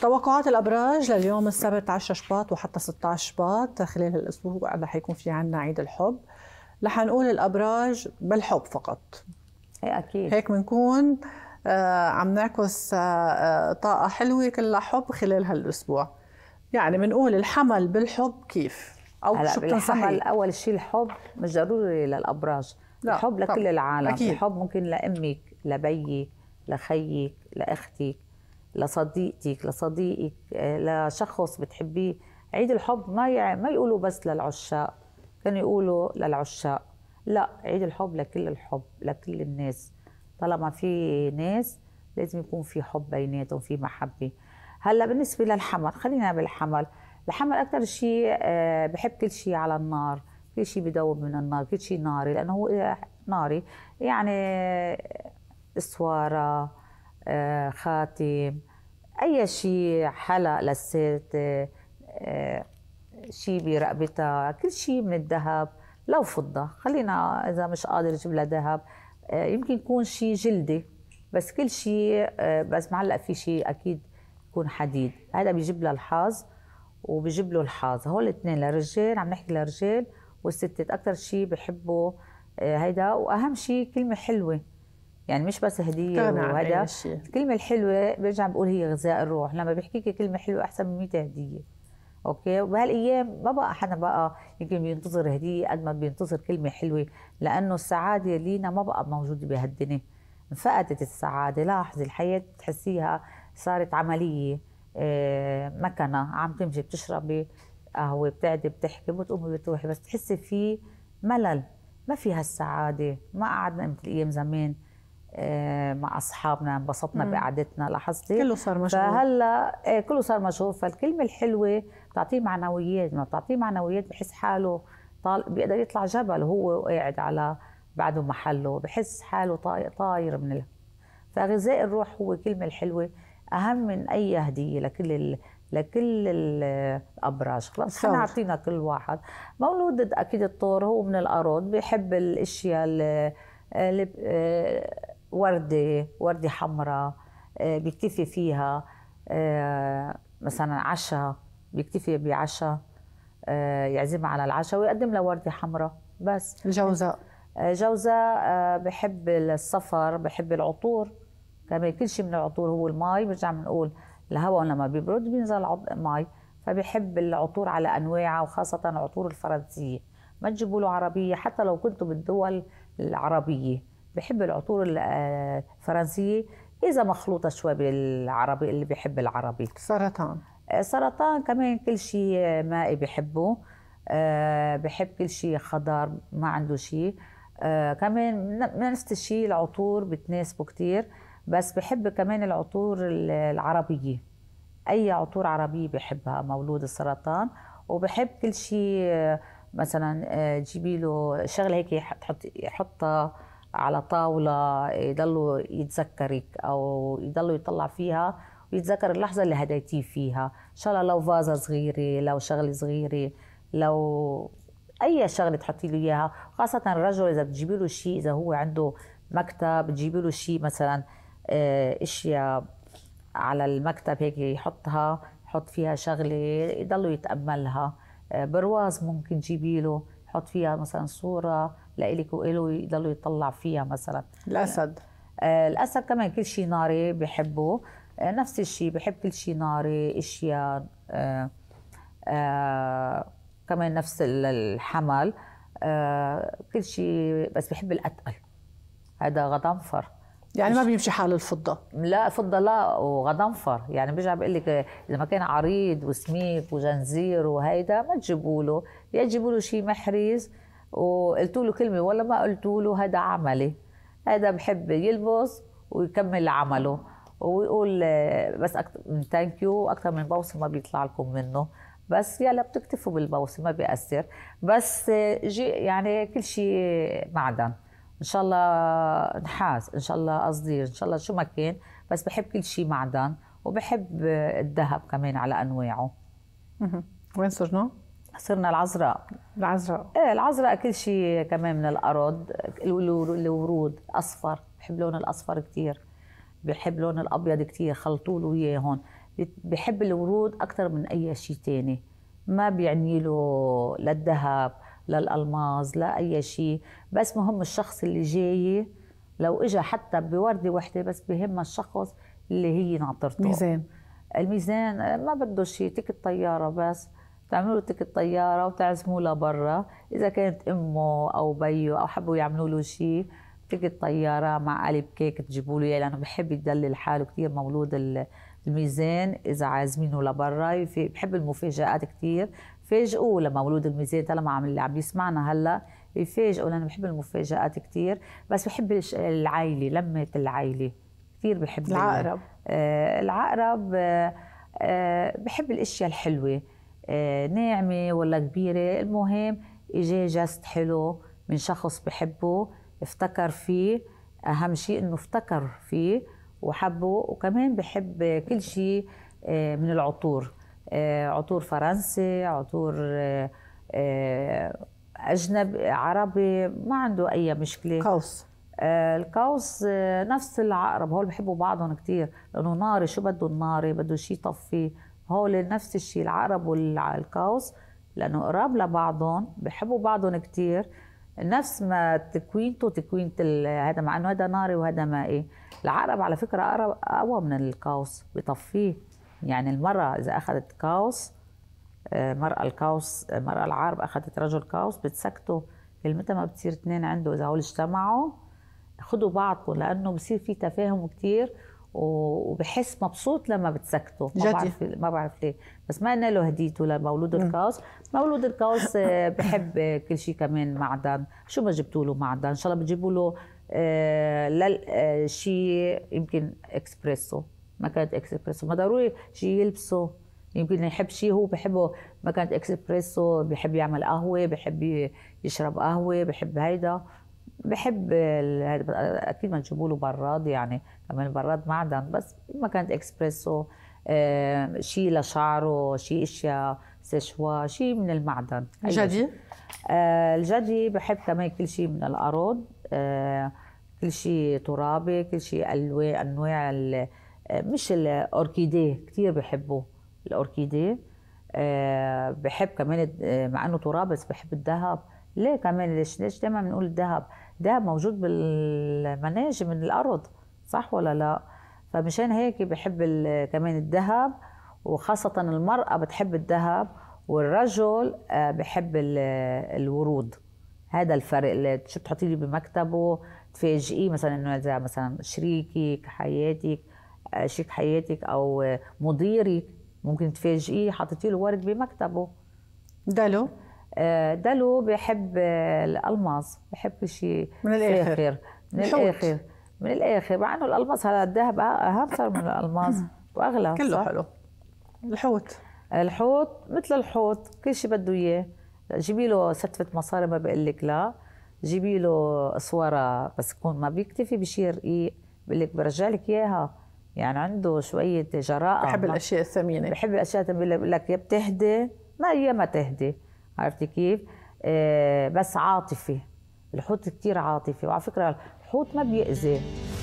توقعات الابراج لليوم السبت 10 شباط وحتى 16 شباط خلال الاسبوع رح يكون في عندنا عيد الحب رح نقول الابراج بالحب فقط هي إيه، اكيد هيك بنكون آه، عم نعكس آه، آه، طاقه حلوه كلها حب خلال هالاسبوع يعني بنقول الحمل بالحب كيف او شو بتنصحي اول شيء الحب مش ضروري للابراج لا الحب لكل العالم أكيد. الحب ممكن لامك لبيك لخيك لاختك لصديقتك لصديقك آه، لشخص بتحبيه عيد الحب ما يعني ما يقولوا بس للعشاق كانوا يقولوا للعشاق لا عيد الحب لكل الحب لكل الناس طالما في ناس لازم يكون في حب بيناتهم في محبه هلا بالنسبه للحمل خلينا بالحمل الحمل اكثر شيء آه، بحب كل شيء على النار كل شيء بدوب من النار كل شيء ناري لانه هو آه، ناري يعني اسواره خاتم اي شيء حلق لسات آه، شيء برقبتها كل شيء من الذهب لو فضه خلينا اذا مش قادر اجيب لها ذهب آه، يمكن يكون شيء جلدي بس كل شيء آه، بس معلق في شيء اكيد يكون حديد هذا بيجيب لها الحظ وبيجيب له الحظ هول الاثنين للرجال عم نحكي للرجال والستات اكثر شيء بحبوا هيدا واهم شيء كلمه حلوه يعني مش بس هديه وهذا الكلمه الحلوه برجع بقول هي غذاء الروح لما بيحكيكي كلمه حلوه احسن من 100 هديه اوكي وبهالايام ما بقى حدا بقى يمكن بينتظر هديه قد ما بينتظر كلمه حلوه لانه السعاده لينا ما بقى موجوده بهالدنيا انفقدت السعاده لاحظي الحياه بتحسيها صارت عمليه آه، مكنه عم تمشي بتشربي قهوه بتعدي بتحكي بتقومي بتروحي بس تحسي في ملل ما في هالسعاده ما قعدنا مثل ايام زمان آه، مع اصحابنا انبسطنا بقعدتنا لاحظتي كله صار مشهور فهلا آه، كله صار مشهور فالكلمه الحلوه بتعطيه معنويات لما بتعطيه معنويات بحس حاله طال بيقدر يطلع جبل وهو قاعد على بعده محله بحس حاله طاير من ال... فغذاء الروح هو الكلمه الحلوه اهم من اي هديه لكل ال... لكل الابراج خلاص خلينا أعطينا كل واحد مولود اكيد الطور هو من الارض بيحب الاشياء اللي... آه، اللي وردة وردة حمراء آه، بيكتفي فيها آه، مثلا عشاء بيكتفي بعشاء آه، يعزمها على العشاء ويقدم لها وردة حمراء بس جوزاء جوزاء بحب السفر بحب العطور كمان كل شيء من العطور هو المي برجع بنقول الهواء لما بيبرد بينزل مي فبحب العطور على انواعها وخاصه العطور الفرنسيه ما تجيبوا له عربيه حتى لو كنتوا بالدول العربيه بحب العطور الفرنسيه آه، اذا مخلوطه شوي بالعربي اللي بحب العربي سرطان آه، سرطان كمان كل شيء مائي بحبه آه، بحب كل شيء خضار ما عنده شيء كمان نفس الشيء العطور بتناسبه كتير بس بحب كمان العطور العربية أي عطور عربية بحبها مولود السرطان وبحب كل شيء مثلا تجيبي له شغلة هيك تحطي حطها على طاوله يضلوا يتذكرك او يضلوا يطلع فيها ويتذكر اللحظه اللي هديتيه فيها ان شاء الله لو فازه صغيره لو شغله صغيره لو اي شغله تحطي له اياها خاصه الرجل اذا بتجيبي له شيء اذا هو عنده مكتب بتجيبي له شيء مثلا آه، اشياء على المكتب هيك يحطها يحط فيها شغله يضلوا يتاملها آه، برواز ممكن تجيبي له احط فيها مثلا صوره لإلك وإله يضلوا يطلع فيها مثلا الاسد آه الاسد كمان كل شيء ناري بحبه آه نفس الشيء بحب كل شيء ناري اشياء آه آه كمان نفس الحمل آه كل شيء بس بحب الاتقل هذا غضنفر يعني ما بيمشي حال الفضه لا فضه لا وغضنفر يعني برجع بقول لك اذا ما كان عريض وسميك وجنزير وهيدا ما تجيبوا له يا تجيبوا له شيء محرز وقلتوا له كلمه ولا ما قلتوا له هذا عملي هذا بحب يلبس ويكمل عمله ويقول بس ثانك يو اكثر من بوصه ما بيطلع لكم منه بس يلا بتكتفوا بالبوصه ما بيأثر بس جي يعني كل شيء معدن ان شاء الله نحاس ان شاء الله قصدير ان شاء الله شو ما كان بس بحب كل شيء معدن وبحب الذهب كمان على انواعه وين صرنا؟ صرنا العذراء العذراء ايه العذراء كل شيء كمان من الارض الورود الاصفر بحب لون الاصفر كثير بحب لون الابيض كثير خلطوا له اياه هون بحب الورود اكثر من اي شيء ثاني ما بيعني له للذهب للألماز لأي لا أي شيء بس مهم الشخص اللي جاي لو إجا حتى بوردة وحدة بس بهم الشخص اللي هي ناطرته ميزان الميزان ما بده شيء تكت طيارة بس تعملوا تكت طيارة وتعزموه لبرا إذا كانت أمه أو بيه أو حبوا يعملوا له شيء تكت طيارة مع قالب كيك تجيبوا له إياه لأنه بحب يدلل حاله كثير مولود الميزان إذا عازمينه لبرا بحب المفاجآت كثير فاجئوه لمولود الميزات لما عم اللي عم يسمعنا هلا يفاجئوا لانه بحب المفاجات كثير بس بحب العائله لمه العائله كثير بحب العقرب آه العقرب آه،, آه بحب الاشياء الحلوه آه ناعمه ولا كبيره المهم اجى جست حلو من شخص بحبه افتكر فيه اهم شيء انه افتكر فيه وحبه وكمان بحب كل شيء آه، من العطور آه، عطور فرنسي عطور آه، آه، أجنب عربي ما عنده أي مشكلة قوس القوس نفس العقرب هول بحبوا بعضهم كتير لأنه ناري شو بده الناري بده شيء يطفيه هول نفس الشيء العقرب والقوس لأنه قراب لبعضهم بحبوا بعضهم كتير نفس ما تكوينته تكوينة هذا مع انه هذا ناري وهذا مائي العقرب على فكره اقوى من القوس بطفيه يعني المرأة إذا أخذت كاوس آه، مرأة الكاوس آه، مرأة العرب أخذت رجل كاوس بتسكته متى ما بتصير اثنين عنده إذا هول اجتمعوا خدوا بعضكم لأنه بصير في تفاهم كثير وبحس مبسوط لما بتسكته ما بعرف ما بعرف ليه بس ما قلنا له هديته لمولود الكاوس مولود الكاوس آه، بحب كل شيء كمان معدن شو ما جبتوا له معدن ان شاء الله بتجيبوا له آه شيء يمكن اكسبريسو ما كانت اكسبريسو ما ضروري شي يلبسه يمكن يحب شيء هو بحبه ما كانت اكسبريسو بحب يعمل قهوه بحب يشرب قهوه بحب هيدا بحب اكيد ما تجيبوا له براد يعني كمان براد معدن بس كانت اكسبريسو آه شيء لشعره شيء اشياء سشوا شيء من المعدن الجدي؟ الجدي آه، بحب كمان كل شيء من الارض آه، كل شيء ترابي كل شيء انواع مش الاوركيديه كثير بحبوا الاوركيديه آه، بحب كمان آه، مع انه تراب بس بحب الذهب ليه كمان ليش ليش دايما بنقول الذهب ده موجود بالمناجم من الارض صح ولا لا فمشان هيك بحب كمان الذهب وخاصة المرأة بتحب الذهب والرجل آه، بحب الورود هذا الفرق شو بتحطي لي بمكتبه تفاجئيه مثلا انه مثلا شريكك حياتك شريك حياتك او مديرك ممكن تفاجئيه حطيتي له ورد بمكتبه دلو آه، دلو بحب آه، الالماس بحب شيء من الاخر من الاخر من الاخر مع انه الالماس هلا الذهب اهم صار من الالماس واغلى كله حلو الحوت الحوت مثل الحوت كل شيء بده اياه جيبي له ستفة مصاري ما بقول لك لا جيبي له صوره بس يكون ما بيكتفي بشيء رقيق بقول لك برجع لك اياها يعني عنده شويه جراءه بحب الاشياء الثمينه بحب الاشياء الثمينه بقول لك يا بتهدي ما يا ما تهدي عرفتي كيف؟ آه بس عاطفي الحوت كتير عاطفي وعلى فكره الحوت ما بيأذي